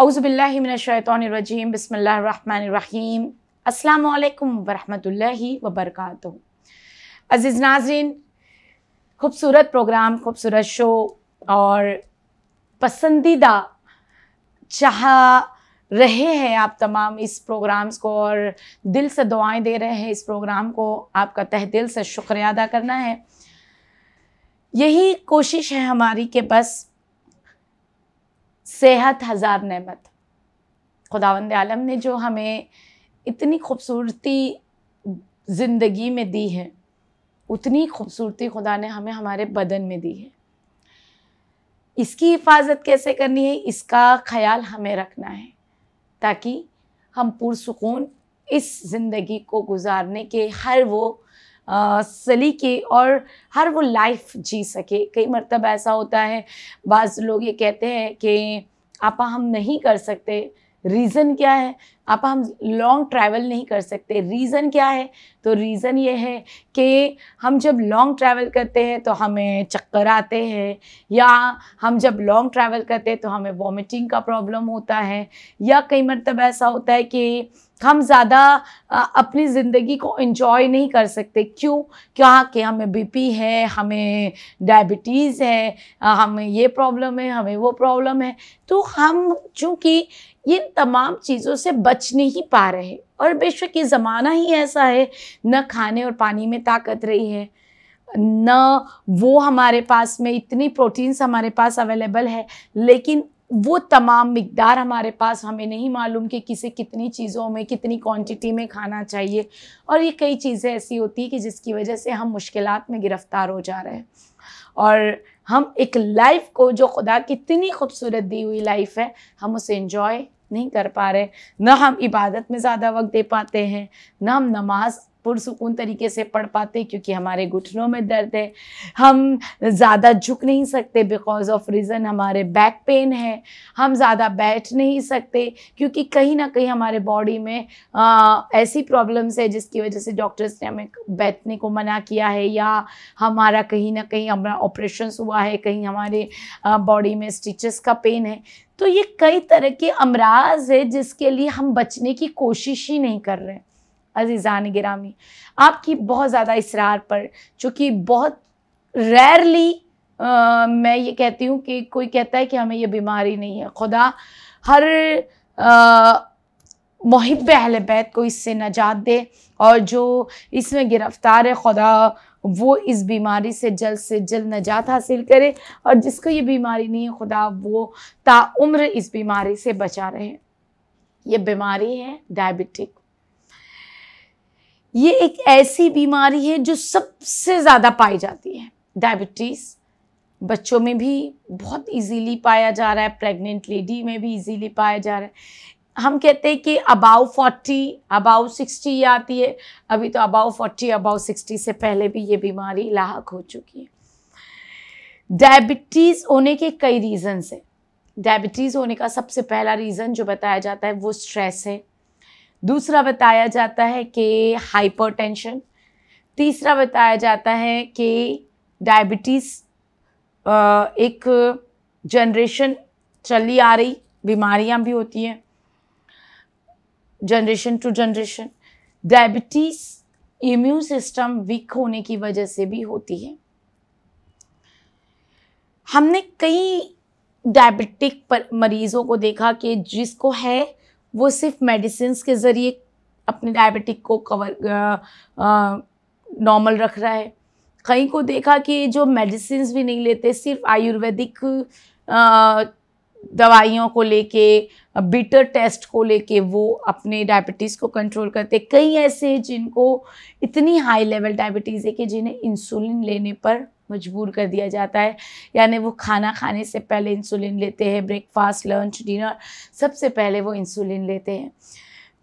अउज़बिल्लिमिनशैतरजीम बसमीम अल्लाम वरहमतुल्लि वबरक अज़ीज़ नाजरीन खूबसूरत प्रोग्राम खूबसूरत शो और पसंदीदा चाह रहे हैं आप तमाम इस प्रोग्राम्स को और दिल से दुआएं दे रहे हैं इस प्रोग्राम को आपका तह दिल से शुक्रिया अदा करना है यही कोशिश है हमारी कि बस सेहत हज़ार नमत खुदावंद आलम ने जो हमें इतनी खूबसूरती ज़िंदगी में दी है उतनी खूबसूरती खुदा ने हमें हमारे बदन में दी है इसकी हिफाजत कैसे करनी है इसका ख्याल हमें रखना है ताकि हम पुरसकून इस ज़िंदगी को गुजारने के हर वो सलीके और हर वो लाइफ जी सके कई मरतब ऐसा होता है बाज़ लोग ये कहते हैं कि आपा हम नहीं कर सकते रीज़न क्या है आप हम लॉन्ग ट्रैवल नहीं कर सकते रीज़न क्या है तो रीज़न ये है कि हम जब लॉन्ग ट्रैवल करते हैं तो हमें चक्कर आते हैं या हम जब लॉन्ग ट्रैवल करते हैं तो हमें वॉमिटिंग का प्रॉब्लम होता है या कई मरतब ऐसा होता है कि हम ज़्यादा अपनी ज़िंदगी को इन्जॉय नहीं कर सकते क्यों क्या हाँ, कि हमें बीपी है हमें डायबिटीज़ है हमें ये प्रॉब्लम है हमें वो प्रॉब्लम है तो हम चूँकि इन तमाम चीज़ों से बच नहीं पा रहे और बेशक ये ज़माना ही ऐसा है न खाने और पानी में ताकत रही है न वो हमारे पास में इतनी प्रोटीन्स हमारे पास अवेलेबल है लेकिन वो तमाम मकदार हमारे पास हमें नहीं मालूम कि किसे कितनी चीज़ों में कितनी क्वांटिटी में खाना चाहिए और ये कई चीज़ें ऐसी होती हैं कि जिसकी वजह से हम मुश्किल में गिरफ़्तार हो जा रहे हैं और हम एक लाइफ को जो खुदा की इतनी खूबसूरत दी हुई लाइफ है हम उसे इंजॉय नहीं कर पा रहे ना हम इबादत में ज़्यादा वक्त दे पाते हैं ना हम नमाज पुरसकून तरीके से पढ़ पाते क्योंकि हमारे घुटनों में दर्द है हम ज़्यादा झुक नहीं सकते बिकॉज ऑफ रीज़न हमारे बैक पेन है हम ज़्यादा बैठ नहीं सकते क्योंकि कहीं ना कहीं हमारे बॉडी में आ, ऐसी प्रॉब्लम्स है जिसकी वजह से डॉक्टर्स ने हमें बैठने को मना किया है या हमारा कहीं ना कहीं हमारा ऑपरेशन हुआ है कहीं हमारे बॉडी में स्टिचेस का पेन है तो ये कई तरह के अमराज है जिसके लिए हम बचने की कोशिश ही नहीं कर रहे हैं अजीज़ान गिरामी आपकी बहुत ज़्यादा इसरार पर चूँकि बहुत रेयरली मैं ये कहती हूँ कि कोई कहता है कि हमें यह बीमारी नहीं है खुदा हर महब अहल बैत को इससे नजात दे और जो इसमें गिरफ़्तार है खुदा वो इस बीमारी से जल्द से जल्द नजात हासिल करे और जिसको ये बीमारी नहीं है खुदा वो ताम्र इस बीमारी से बचा रहे ये बीमारी है डायबिटिक ये एक ऐसी बीमारी है जो सबसे ज़्यादा पाई जाती है डायबिटीज़ बच्चों में भी बहुत इजीली पाया जा रहा है प्रेग्नेंट लेडी में भी इजीली पाया जा रहा है हम कहते हैं कि अबाउ फोर्टी अबाउ सिक्सटी ये आती है अभी तो अबाउ फोर्टी अबाउ सिक्सटी से पहले भी ये बीमारी लाक हो चुकी है डायबिटीज़ होने के कई रीज़न्स हैं डायबिटीज़ होने का सबसे पहला रीज़न जो बताया जाता है वो स्ट्रेस है दूसरा बताया जाता है कि हाइपरटेंशन तीसरा बताया जाता है कि डायबिटीज़ एक जनरेशन चली आ रही बीमारियां भी होती हैं generation to generation diabetes immune system weak होने की वजह से भी होती है हमने कई डायबिटिक मरीज़ों को देखा कि जिसको है वो सिर्फ मेडिसिन के ज़रिए अपने डायबिटिक को कवर नॉर्मल रख रहा है कहीं को देखा कि जो मेडिसिन भी नहीं लेते सिर्फ आयुर्वेदिक दवाइयों को लेके बीटर टेस्ट को लेके वो अपने डायबिटीज़ को कंट्रोल करते कई ऐसे हैं जिनको इतनी हाई लेवल डायबिटीज़ है कि जिन्हें इंसुलिन लेने पर मजबूर कर दिया जाता है यानी वो खाना खाने से पहले इंसुलिन लेते हैं ब्रेकफास्ट लंच डिनर सबसे पहले वो इंसुलिन लेते हैं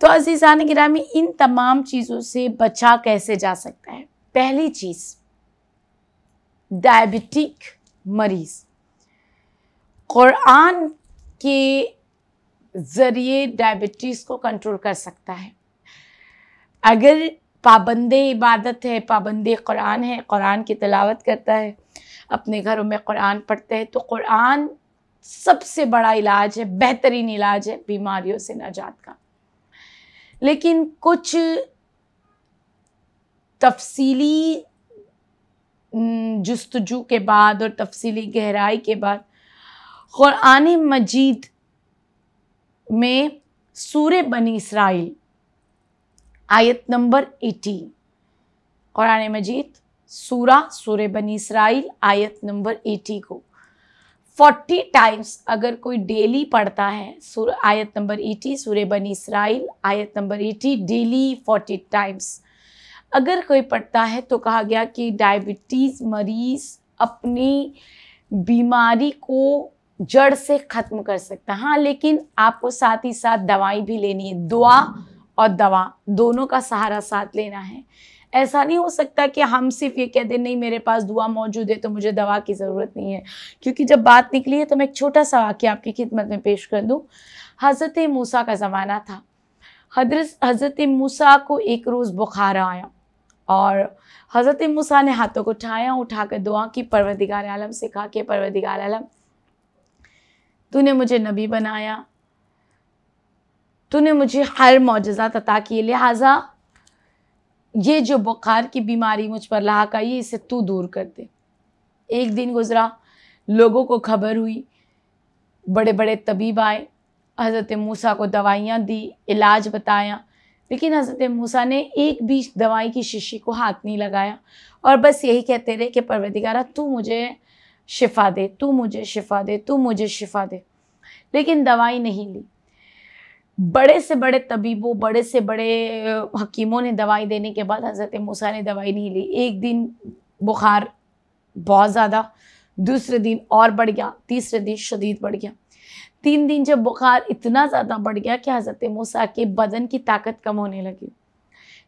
तो अजीज़ान ग्रामी इन तमाम चीज़ों से बचा कैसे जा सकता है पहली चीज़ डायबिटिक मरीज़ क़ुरान के ज़रिए डायबिटीज़ को कंट्रोल कर सकता है अगर पाबंद इबादत है पाबंद कुरान है कुरान की तलावत करता है अपने घरों में कुरान पढ़ते हैं तो कुरान सबसे बड़ा इलाज है बेहतरीन इलाज है बीमारियों से नजात का लेकिन कुछ तफसीली जस्तजू के बाद और तफसी गहराई के बाद क़ुरान मजीद में सूर बनी इसराइल आयत नंबर 18 कुरान मजीद सूरा सूर बनी इसराइल आयत नंबर 80 को 40 टाइम्स अगर कोई डेली पढ़ता है सूर आयत नंबर 80 सूर बनी इसराइल आयत नंबर 80 डेली 40 टाइम्स अगर कोई पढ़ता है तो कहा गया कि डायबिटीज़ मरीज़ अपनी बीमारी को जड़ से ख़त्म कर सकता हाँ लेकिन आपको साथ ही साथ दवाई भी लेनी है दुआ और दवा दोनों का सहारा साथ लेना है ऐसा नहीं हो सकता कि हम सिर्फ ये कह दें नहीं मेरे पास दुआ मौजूद है तो मुझे दवा की ज़रूरत नहीं है क्योंकि जब बात निकली है तो मैं एक छोटा सा वाक्य आपकी खिदमत में पेश कर दूँ हज़रत मूसा का ज़माना था हजरत हज़रत मूसा को एक रोज़ बुखार आया और हज़रत मूसा ने हाथों को उठाया उठाकर दुआ की परवदिगार आलम से कहा कि परवदिगार आलम तूने मुझे नबी बनाया तूने मुझे हर मुजज़ा अता किए लिहाजा ये जो बुखार की बीमारी मुझ पर लाक आई इसे तू दूर कर दे एक दिन गुज़रा लोगों को खबर हुई बड़े बड़े तबीब आए हज़रत मूसा को दवाइयाँ दी इलाज बताया लेकिन हज़रत मूसा ने एक भी दवाई की शीशी को हाथ नहीं लगाया और बस यही कहते रहे कि परवदिगारा तू मुझे शिफा दे तू मुझे शिफा दे तू मुझे शिफा दे लेकिन दवाई नहीं ली बड़े से बड़े तबीबों बड़े से बड़े हकीमों ने दवाई देने के बाद हज़रत मूसा ने दवाई नहीं ली एक दिन बुखार बहुत ज़्यादा दूसरे दिन और बढ़ गया तीसरे दिन शदीद बढ़ गया तीन दिन जब बुखार इतना ज़्यादा बढ़ गया कि हज़रत मूसा के बदन की ताकत कम होने लगी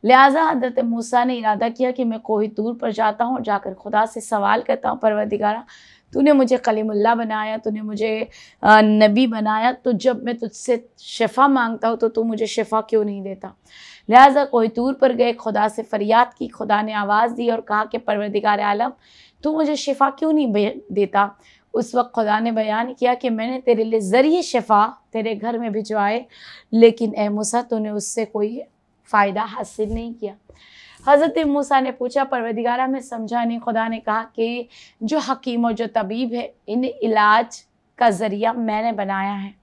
लिहाजा हजरत मूसा ने इरादा किया कि मैं कोई दूर पर जाता हूँ जाकर खुदा से सवाल करता हूँ परवरदिगारा तूने मुझे कलीमुल्ला बनाया तूने मुझे नबी बनाया तो जब मैं तुझसे शफा मांगता हूँ तो तू मुझे शफा क्यों नहीं देता लिहाजा कोई दूर पर गए खुदा से फरियाद की खुदा ने आवाज़ दी और कहा कि परवरदिगार आलम तू मुझे शफा क्यों नहीं देता उस वक्त खुदा ने बयान किया कि मैंने तेरे लिए ज़रिए शफा तेरे घर में भिजवाए लेकिन ए मूसा तूने उससे कोई फ़ायदा हासिल नहीं किया हज़रत मूसा ने पूछा परवदिगारा में समझा नहीं खुदा ने कहा कि जो हकीम और जो तबीब है इन इलाज का ज़रिया मैंने बनाया है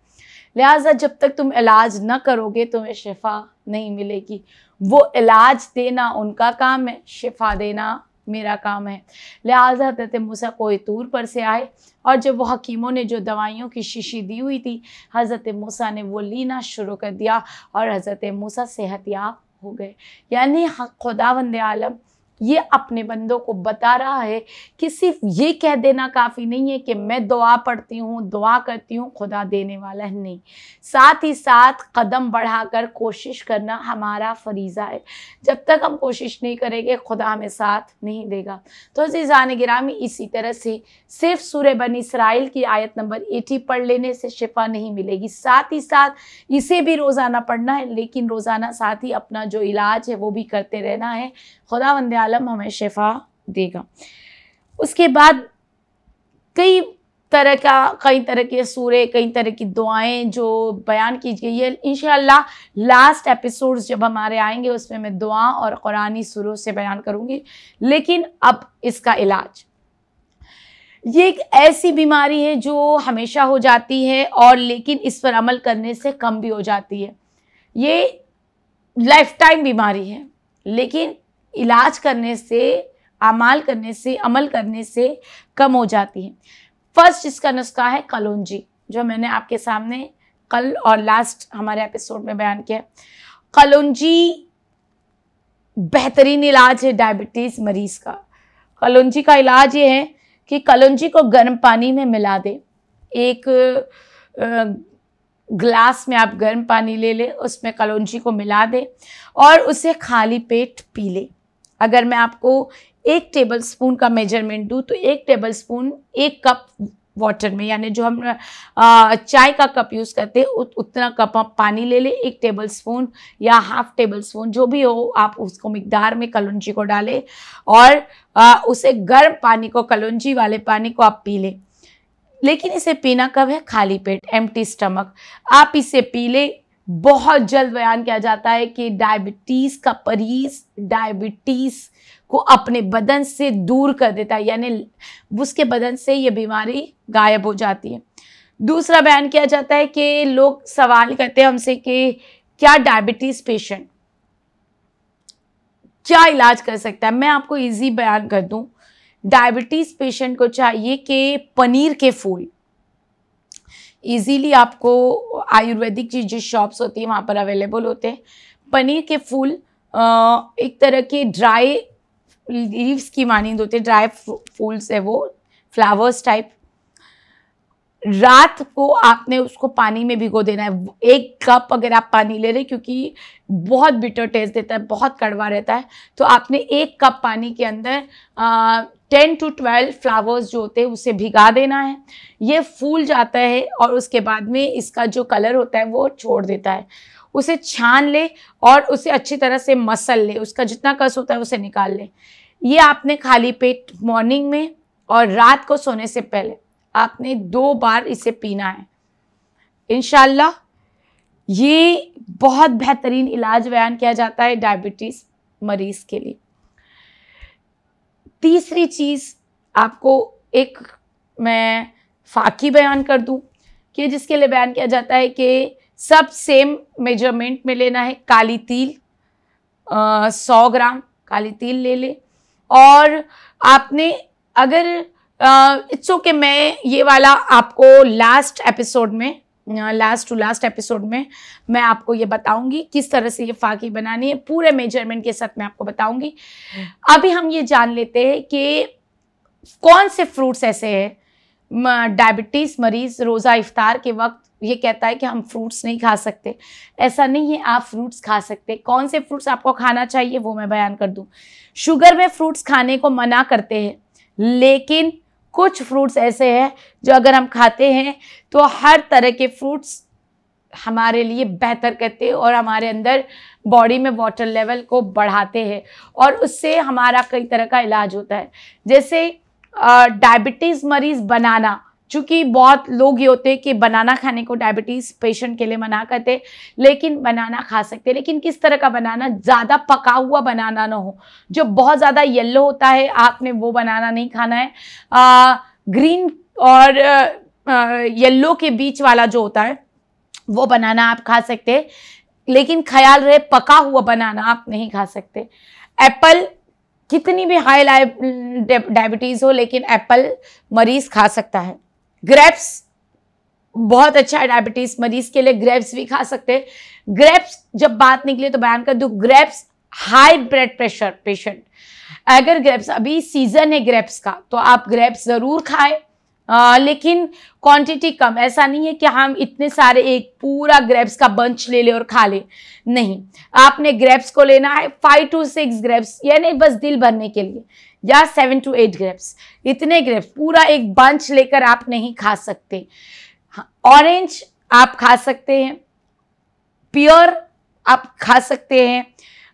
लिहाजा जब तक तुम इलाज न करोगे तुम्हें शिफा नहीं मिलेगी वो इलाज देना उनका काम है शिफा देना मेरा काम है लिहाजा हजरत मूसा कोई तूर पर से आए और जब वो हकीमों ने जो दवाइयों की शीशी दी हुई थी हज़रत मूसा ने वो लेना शुरू कर दिया और हज़रत मूसा सेहतियाब हो गए यानी हाँ, खुदा वंद आलम ये अपने बंदों को बता रहा है कि सिर्फ ये कह देना काफ़ी नहीं है कि मैं दुआ पढ़ती हूँ दुआ करती हूँ खुदा देने वाला है नहीं साथ ही साथ कदम बढ़ाकर कोशिश करना हमारा फरीज़ा है जब तक हम कोशिश नहीं करेंगे खुदा हमें साथ नहीं देगा तो जान गिरामी इसी तरह से सिर्फ सूर्य बन इसराइल की आयत नंबर एटी पढ़ लेने से शिफा नहीं मिलेगी साथ ही साथ इसे भी रोज़ाना पढ़ना है लेकिन रोज़ाना साथ ही अपना जो इलाज है वो भी करते रहना है खुदा वंद आलम हमें शिफा देगा उसके बाद कई तरह का कई तरह के सूरे कई तरह की दुआएं जो बयान की गई है इन लास्ट एपिसोड्स जब हमारे आएंगे उसमें मैं दुआ और कुरानी सुरों से बयान करूँगी लेकिन अब इसका इलाज ये एक ऐसी बीमारी है जो हमेशा हो जाती है और लेकिन इस पर अमल करने से कम भी हो जाती है ये लाइफ टाइम बीमारी है लेकिन इलाज करने से अमाल करने से अमल करने से कम हो जाती है फर्स्ट इसका नुस्खा है कलौजी जो मैंने आपके सामने कल और लास्ट हमारे एपिसोड में बयान किया कलौजी बेहतरीन इलाज है डायबिटीज़ मरीज़ का कलौजी का इलाज ये है कि कलौजी को गर्म पानी में मिला दें एक ग्लास में आप गर्म पानी ले लें उसमें कलौजी को मिला दें और उसे खाली पेट पी लें अगर मैं आपको एक टेबल स्पून का मेजरमेंट दूँ तो एक टेबल स्पून एक कप वाटर में यानी जो हम चाय का कप यूज़ करते हैं उत, उतना कप आप पानी ले लें एक टेबल स्पून या हाफ टेबल स्पून जो भी हो आप उसको मकदार में कलौजी को डालें और आ, उसे गर्म पानी को कलौजी वाले पानी को आप पी लें लेकिन इसे पीना कब है खाली पेट एम्प्टी स्टमक आप इसे पी लें बहुत जल्द बयान किया जाता है कि डायबिटीज़ का परीस डायबिटीज़ को अपने बदन से दूर कर देता है यानी उसके बदन से ये बीमारी गायब हो जाती है दूसरा बयान किया जाता है कि लोग सवाल करते हैं हमसे कि क्या डायबिटीज़ पेशेंट क्या इलाज कर सकता है मैं आपको इजी बयान कर दूं डायबिटीज़ पेशेंट को चाहिए कि पनीर के फूल इजीली आपको आयुर्वेदिक जी जिस शॉप्स होती है वहाँ पर अवेलेबल होते हैं पनीर के फूल एक तरह के ड्राई लीव्स की मानिंद होते हैं ड्राई फूल्स है वो फ्लावर्स टाइप रात को आपने उसको पानी में भिगो देना है एक कप अगर आप पानी ले रहे क्योंकि बहुत बिटर टेस्ट देता है बहुत कड़वा रहता है तो आपने एक कप पानी के अंदर टेन टू ट्वेल्व फ्लावर्स जो होते हैं उसे भिगा देना है ये फूल जाता है और उसके बाद में इसका जो कलर होता है वो छोड़ देता है उसे छान ले और उसे अच्छी तरह से मसल ले उसका जितना कस होता है उसे निकाल ले ये आपने खाली पेट मॉर्निंग में और रात को सोने से पहले आपने दो बार इसे पीना है इन ये बहुत बेहतरीन इलाज बयान किया जाता है डायबिटीज़ मरीज़ के लिए तीसरी चीज़ आपको एक मैं फाकी बयान कर दूं कि जिसके लिए बयान किया जाता है कि सब सेम मेजरमेंट में लेना है काली तिल सौ ग्राम काली तिल ले ले और आपने अगर इट्स ओके मैं ये वाला आपको लास्ट एपिसोड में लास्ट टू लास्ट एपिसोड में मैं आपको ये बताऊंगी किस तरह से ये फाकी बनानी है पूरे मेजरमेंट के साथ मैं आपको बताऊंगी अभी हम ये जान लेते हैं कि कौन से फ्रूट्स ऐसे हैं डायबिटीज़ मरीज़ रोज़ा इफ्तार के वक्त ये कहता है कि हम फ्रूट्स नहीं खा सकते ऐसा नहीं है आप फ्रूट्स खा सकते कौन से फ्रूट्स आपको खाना चाहिए वो मैं बयान कर दूँ शुगर में फ्रूट्स खाने को मना करते हैं लेकिन कुछ फ्रूट्स ऐसे हैं जो अगर हम खाते हैं तो हर तरह के फ्रूट्स हमारे लिए बेहतर करते हैं और हमारे अंदर बॉडी में वाटर लेवल को बढ़ाते हैं और उससे हमारा कई तरह का इलाज होता है जैसे डायबिटीज़ मरीज़ बनाना चूँकि बहुत लोग ये होते हैं कि बनाना खाने को डायबिटीज़ पेशेंट के लिए मना करते लेकिन बनाना खा सकते लेकिन किस तरह का बनाना ज़्यादा पका हुआ बनाना ना हो जो बहुत ज़्यादा येल्लो होता है आपने वो बनाना नहीं खाना है आ, ग्रीन और आ, येल्लो के बीच वाला जो होता है वो बनाना आप खा सकते लेकिन ख्याल रहे पका हुआ बनाना आप नहीं खा सकते एप्पल कितनी भी हाई डायबिटीज़ हो लेकिन एप्पल मरीज़ खा सकता है ग्रेप्स बहुत अच्छा है डायबिटीज मरीज के लिए ग्रेप्स भी खा सकते हैं ग्रेप्स जब बात निकले तो बयान कर दूँ grapes high blood pressure patient अगर ग्रेप्स अभी सीजन है ग्रेप्स का तो आप ग्रेप्स ज़रूर खाएं आ, लेकिन क्वांटिटी कम ऐसा नहीं है कि हम इतने सारे एक पूरा ग्रेप्स का बंच ले ले और खा ले नहीं आपने ग्रेप्स को लेना है फाइव टू सिक्स ग्रेप्स यानी बस दिल भरने के लिए या सेवन टू एट ग्रेप्स इतने ग्रेप्स पूरा एक बंच लेकर आप नहीं खा सकते ऑरेंज हाँ, आप खा सकते हैं प्योर आप खा सकते हैं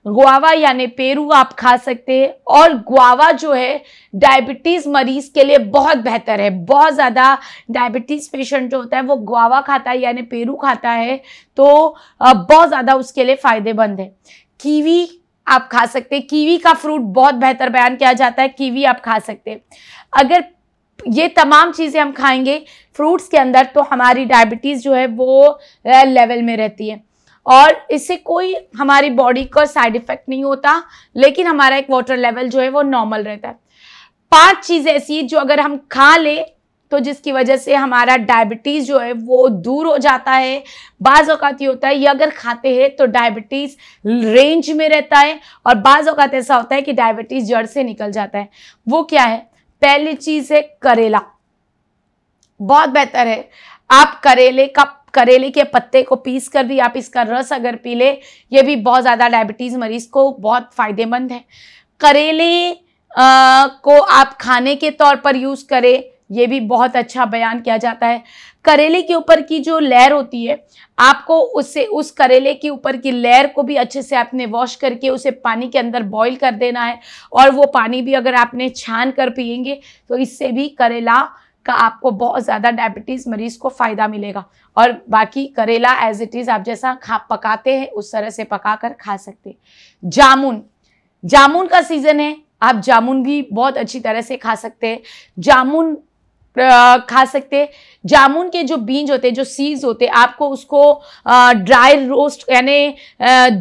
गुआवा यानी पेरू आप खा सकते हैं और गुआवा जो है डायबिटीज़ मरीज के लिए बहुत बेहतर है बहुत ज़्यादा डायबिटीज़ पेशेंट जो होता है वो गुआवा खाता है यानी पेरू खाता है तो बहुत ज़्यादा उसके लिए फ़ायदेमंद है कीवी आप खा सकते हैं कीवी का फ्रूट बहुत बेहतर बयान किया जाता है कीवी आप खा सकते हैं अगर ये तमाम चीज़ें हम खाएंगे फ्रूट्स के अंदर तो हमारी डायबिटीज़ जो है वो लेवल में रहती है और इससे कोई हमारी बॉडी का साइड इफेक्ट नहीं होता लेकिन हमारा एक वाटर लेवल जो है वो नॉर्मल रहता है पांच चीज़ें ऐसी जो अगर हम खा लें तो जिसकी वजह से हमारा डायबिटीज़ जो है वो दूर हो जाता है बाज़ अवत ये होता है ये अगर खाते हैं तो डायबिटीज़ रेंज में रहता है और बाज़ ऐसा होता है कि डायबिटीज़ जड़ से निकल जाता है वो क्या है पहली चीज़ है करेला बहुत बेहतर है आप करेले का करेले के पत्ते को पीस कर भी आप इसका रस अगर पी ले ये भी बहुत ज़्यादा डायबिटीज़ मरीज़ को बहुत फ़ायदेमंद है करेले आ, को आप खाने के तौर पर यूज़ करें ये भी बहुत अच्छा बयान किया जाता है करेले के ऊपर की जो लेयर होती है आपको उससे उस करेले के ऊपर की लेयर को भी अच्छे से आपने वॉश करके उसे पानी के अंदर बॉईल कर देना है और वो पानी भी अगर आपने छान कर पियेंगे तो इससे भी करेला का आपको बहुत ज़्यादा डायबिटीज़ मरीज़ को फ़ायदा मिलेगा और बाकी करेला एज इट इज़ आप जैसा खा पकाते हैं उस तरह से पका कर खा सकते जामुन जामुन का सीज़न है आप जामुन भी बहुत अच्छी तरह से खा सकते हैं जामुन खा सकते जामुन के जो बीज होते हैं जो सीड्स होते हैं आपको उसको ड्राई रोस्ट यानी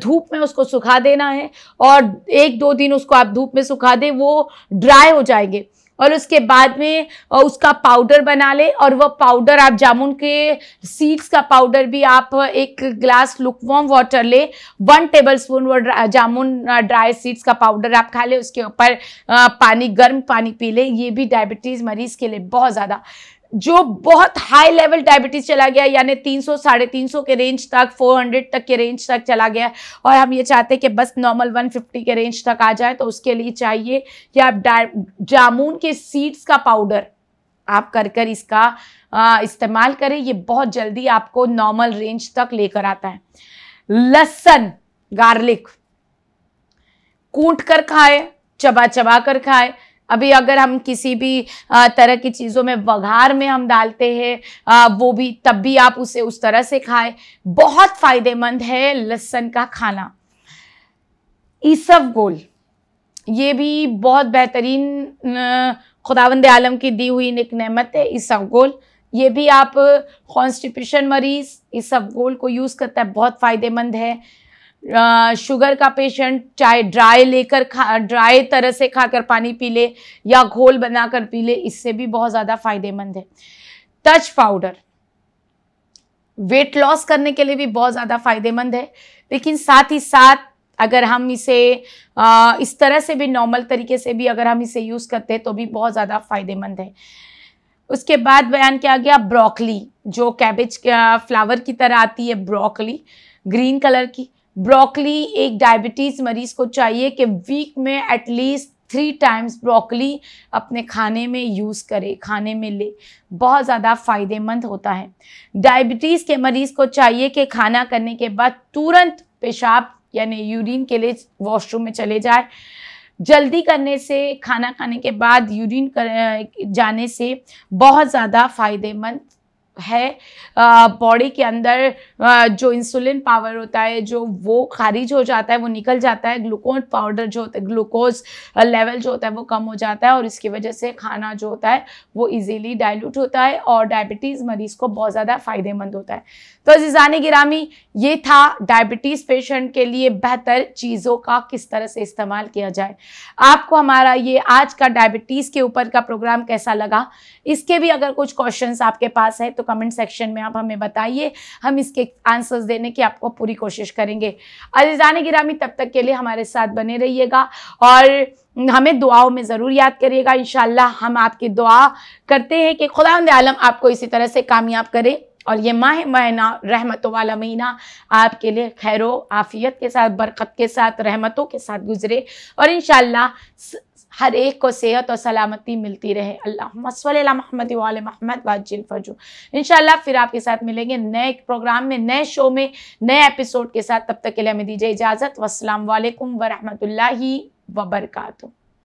धूप में उसको सुखा देना है और एक दो दिन उसको आप धूप में सुखा दें वो ड्राई हो जाएंगे और उसके बाद में उसका पाउडर बना ले और वह पाउडर आप जामुन के सीड्स का पाउडर भी आप एक ग्लास लुकवॉम वाटर ले वन टेबल स्पून वो ड्रा, जामुन ड्राई सीड्स का पाउडर आप खा ले उसके ऊपर पानी गर्म पानी पी ले ये भी डायबिटीज़ मरीज़ के लिए बहुत ज़्यादा जो बहुत हाई लेवल डायबिटीज चला गया यानी 300 साढ़े तीन के रेंज तक 400 तक के रेंज तक चला गया और हम ये चाहते हैं कि बस नॉर्मल 150 के रेंज तक आ जाए तो उसके लिए चाहिए कि आप जामुन के सीड्स का पाउडर आप कर कर इसका इस्तेमाल करें ये बहुत जल्दी आपको नॉर्मल रेंज तक लेकर आता है लहसन गार्लिक कूट कर खाए चबा चबा कर खाए अभी अगर हम किसी भी तरह की चीज़ों में वघार में हम डालते हैं वो भी तब भी आप उसे उस तरह से खाएं बहुत फ़ायदेमंद है लहसन का खाना ईसव गोल ये भी बहुत बेहतरीन खुदावंद आलम की दी हुई निक नमत है ईसव गोल ये भी आप कॉन्स्टिपेशन मरीज़ इस सब गोल को यूज़ करता है बहुत फ़ायदेमंद है शुगर का पेशेंट चाहे ड्राई लेकर खा ड्राई तरह से खाकर पानी पी ले या घोल बनाकर पी ले इससे भी बहुत ज़्यादा फायदेमंद है टच पाउडर वेट लॉस करने के लिए भी बहुत ज़्यादा फायदेमंद है लेकिन साथ ही साथ अगर हम इसे आ, इस तरह से भी नॉर्मल तरीके से भी अगर हम इसे यूज़ करते हैं तो भी बहुत ज़्यादा फायदेमंद है उसके बाद बयान किया गया ब्रोकली जो कैबेज फ्लावर की तरह आती है ब्रोकली ग्रीन कलर की ब्रोकली एक डायबिटीज़ मरीज़ को चाहिए कि वीक में एटलीस्ट थ्री टाइम्स ब्रोकली अपने खाने में यूज़ करे खाने में ले बहुत ज़्यादा फ़ायदेमंद होता है डायबिटीज़ के मरीज़ को चाहिए कि खाना करने के बाद तुरंत पेशाब यानी यूरिन के लिए वॉशरूम में चले जाए जल्दी करने से खाना खाने के बाद यूरिन कर, जाने से बहुत ज़्यादा फ़ायदेमंद है बॉडी के अंदर जो इंसुलिन पावर होता है जो वो खारिज हो जाता है वो निकल जाता है ग्लूकोज पाउडर जो होता है ग्लूकोज लेवल जो होता है वो कम हो जाता है और इसकी वजह से खाना जो होता है वो इजीली डाइल्यूट होता है और डायबिटीज़ मरीज़ को बहुत ज़्यादा फ़ायदेमंद होता है तो अजीज़ान गिरामी ये था डायबिटीज़ पेशेंट के लिए बेहतर चीज़ों का किस तरह से इस्तेमाल किया जाए आपको हमारा ये आज का डायबिटीज़ के ऊपर का प्रोग्राम कैसा लगा इसके भी अगर कुछ क्वेश्चन आपके पास है तो कमेंट सेक्शन में आप हमें बताइए हम इसके आंसर्स देने की आपको पूरी कोशिश करेंगे अजीज़ान गिरामी तब तक के लिए हमारे साथ बने रहिएगा और हमें दुआओं में ज़रूर याद करिएगा इन हम आपकी दुआ करते हैं कि खुदा आलम आपको इसी तरह से कामयाब करें और ये माह महीना रहमतों वाला महीना आपके लिए खैरों आफियत के साथ बरकत के साथ रहमतों के साथ गुजरे और इन हर एक को सेहत और सलामती मिलती रहे अल्लाह महमद वाल महमद वाजिल फजू इन फिर आपके साथ मिलेंगे नए प्रोग्राम में नए शो में नए एपिसोड के साथ तब तक के लिए हमें दीजिए इजाज़त वालेकुम वरहमत ला वबरकू